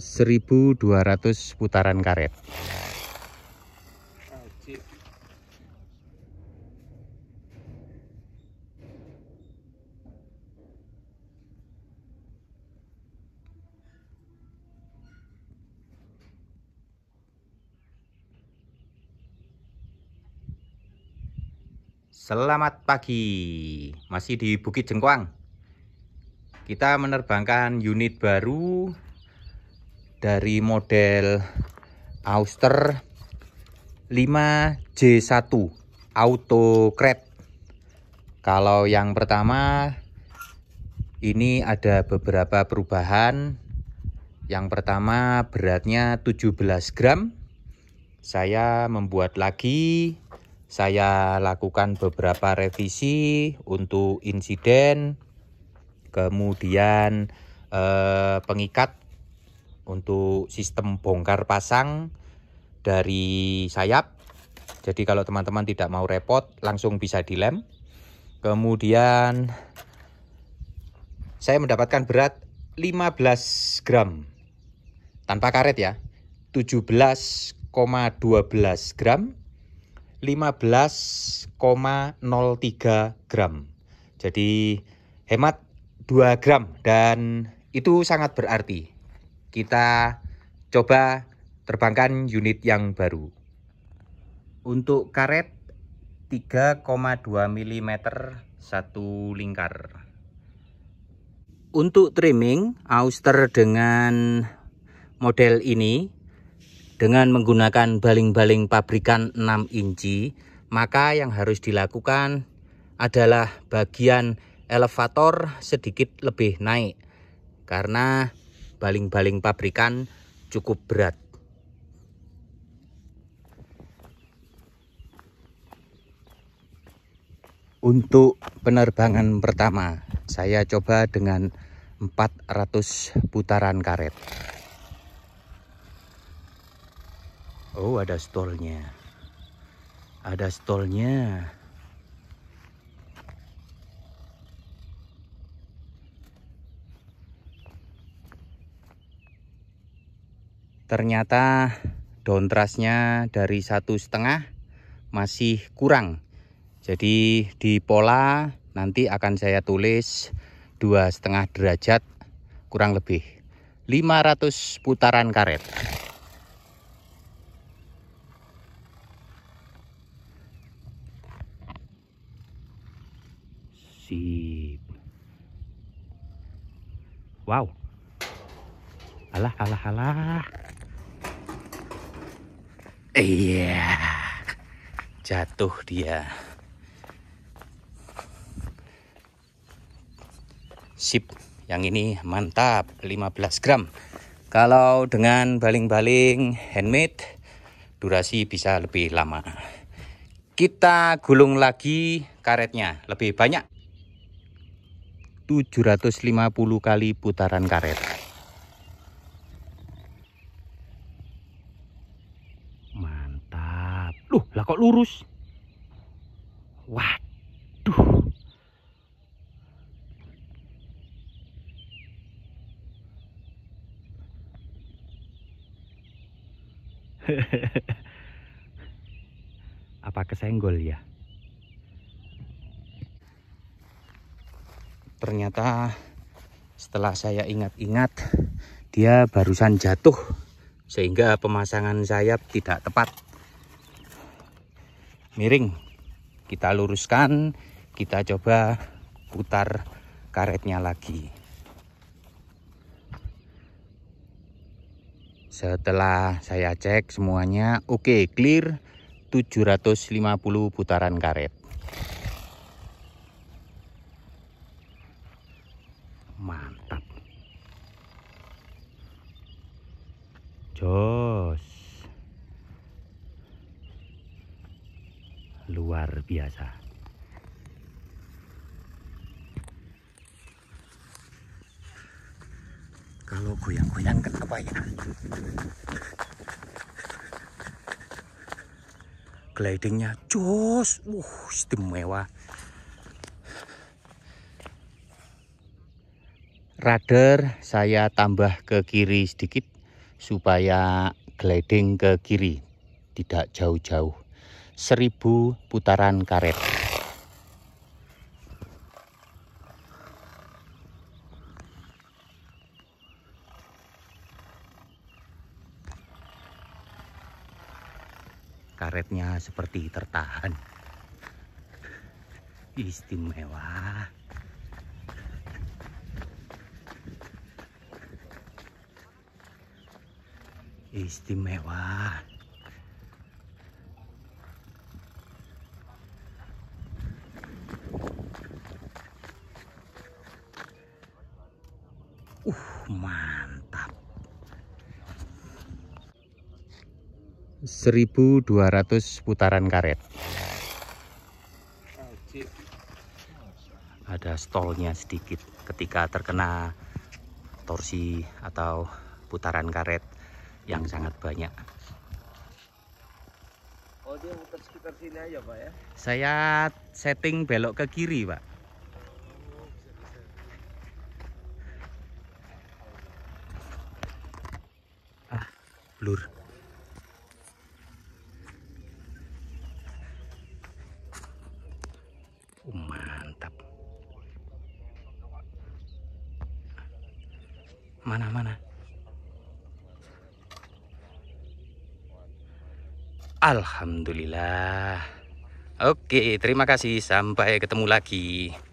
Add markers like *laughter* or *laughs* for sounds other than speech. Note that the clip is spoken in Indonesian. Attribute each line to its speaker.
Speaker 1: 1200 putaran karet Selamat pagi, masih di Bukit Jengkuang. Kita menerbangkan unit baru dari model Auster 5J1 Autocrat kalau yang pertama ini ada beberapa perubahan yang pertama beratnya 17 gram saya membuat lagi saya lakukan beberapa revisi untuk insiden kemudian eh, pengikat untuk sistem bongkar pasang dari sayap jadi kalau teman-teman tidak mau repot langsung bisa dilem kemudian saya mendapatkan berat 15 gram tanpa karet ya 17,12 gram 15,03 gram jadi hemat 2 gram dan itu sangat berarti kita coba terbangkan unit yang baru. Untuk karet 3,2 mm satu lingkar. Untuk trimming auster dengan model ini dengan menggunakan baling-baling pabrikan 6 inci, maka yang harus dilakukan adalah bagian elevator sedikit lebih naik karena baling-baling pabrikan cukup berat. Untuk penerbangan pertama, saya coba dengan 400 putaran karet. Oh, ada stolnya. Ada stolnya. ternyata daun trasnya dari satu setengah masih kurang jadi di pola nanti akan saya tulis dua setengah derajat kurang lebih 500 putaran karet sip wow alah alah alah Iya. Jatuh dia. Sip, yang ini mantap 15 gram. Kalau dengan baling-baling handmade durasi bisa lebih lama. Kita gulung lagi karetnya lebih banyak. 750 kali putaran karet. Loh, lah kok lurus? Waduh. *laughs* Apa kesenggol ya? Ternyata setelah saya ingat-ingat dia barusan jatuh sehingga pemasangan sayap tidak tepat miring kita luruskan kita coba putar karetnya lagi setelah saya cek semuanya oke okay, clear 750 putaran karet mantap jauh biasa. Kalau goyang-goyang kenapa ya? Glidingnya jos, uh, istimewa. Radar saya tambah ke kiri sedikit supaya gliding ke kiri, tidak jauh-jauh. Seribu putaran karet. Karetnya seperti tertahan. Istimewa. Istimewa. uh mantap 1200 putaran karet ada stolnya sedikit ketika terkena torsi atau putaran karet yang sangat banyak. Oh dia muter sekitar sini aja pak ya? Saya setting belok ke kiri pak. blur oh, mantap mana mana Alhamdulillah Oke terima kasih sampai ketemu lagi